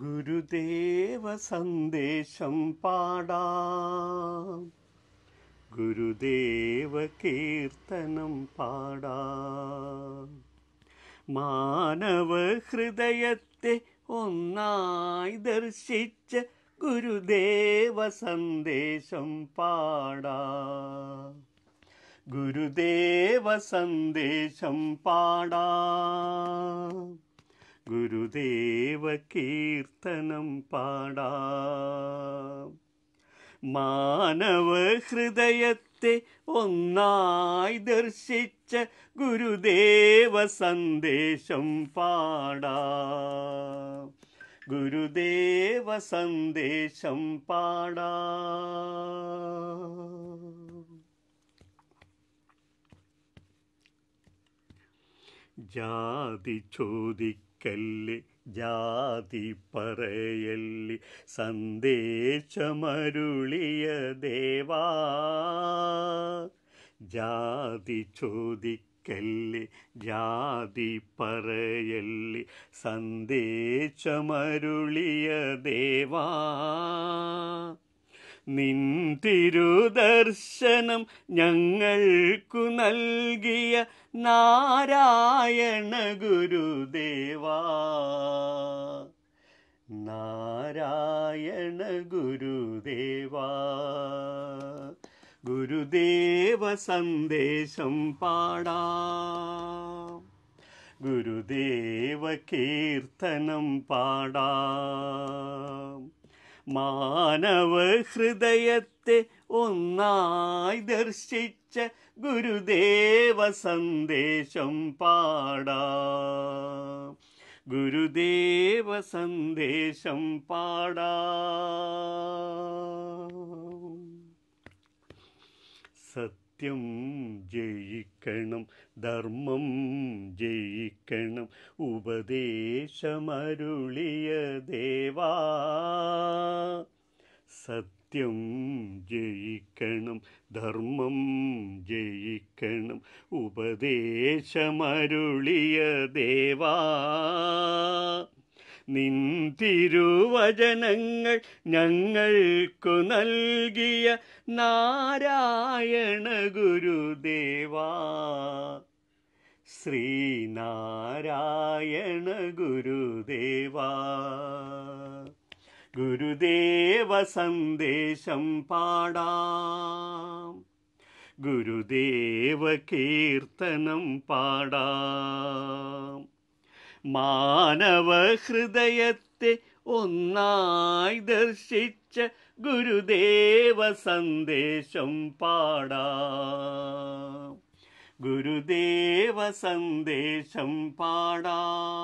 ഗുരുദേവ സന്ദേശം പാടാം ഗുരുദേവ കീർത്തനം പാടാം മാനവ ഹൃദയത്തെ ഒന്നായി ദർശിച്ച ഗുരുദേവ സന്ദേശം പാടാം ഗുരുദേവ സന്ദേശം പാടാം ഗുരുദേവ കീർത്തനം പാടാം മാനവ ഹൃദയത്തെ ഒന്നായി ദർശിച്ച ഗുരുദേവ സന്ദേശം പാടാം ഗുരുദേവ സന്ദേശം പാടാം ജാതി ചോദിക്ക കല്ലി ജാതി പറയല്ലി സന്ദേശമരുളിയ ദേവാ ജാതി ചോദിക്കല്ലി ജാതി പറയല്ലി സന്ദേശമരുളിയ ദേവാ നിൻ തിരുദർശനം ഞങ്ങൾക്കു നൽകിയ നാരായണ ഗുരുദേവാ നാരായണ ഗുരുദേവാ ഗുരുദേവ സന്ദേശം പാടാ ഗുരുദേവ കീർത്തനം പാടാം മാനവഹൃദയത്തെ ഒന്നായി ദർശിച്ച ഗുരുദേവ സന്ദേശം പാടാ ഗുരുദേവ സന്ദേശം പാടാ സത്യം ജയിക്കണം ധർമ്മം ജയിക്കണം ഉപദേശമരുളിയ ദേവാ സത്യം ജയിക്കണം ധർമ്മം ജയിക്കണം ഉപദേശമരുളിയ ദേവാ നിന്തിരുവചനങ്ങൾ ഞങ്ങൾക്കു നൽകിയ നാരായണ ഗുരുദേവാ ശ്രീനാരായണ ഗുരുദേവാ ഗുരുദേവ സന്ദേശം പാടാം ഗുരുദേവ കീർത്തനം പാടാം മാനവ ഹൃദയത്തെ ഒന്നായി ദർശിച്ച ഗുരുദേവ സന്ദേശം പാടാം ഗുരുദേവ സന്ദേശം പാടാം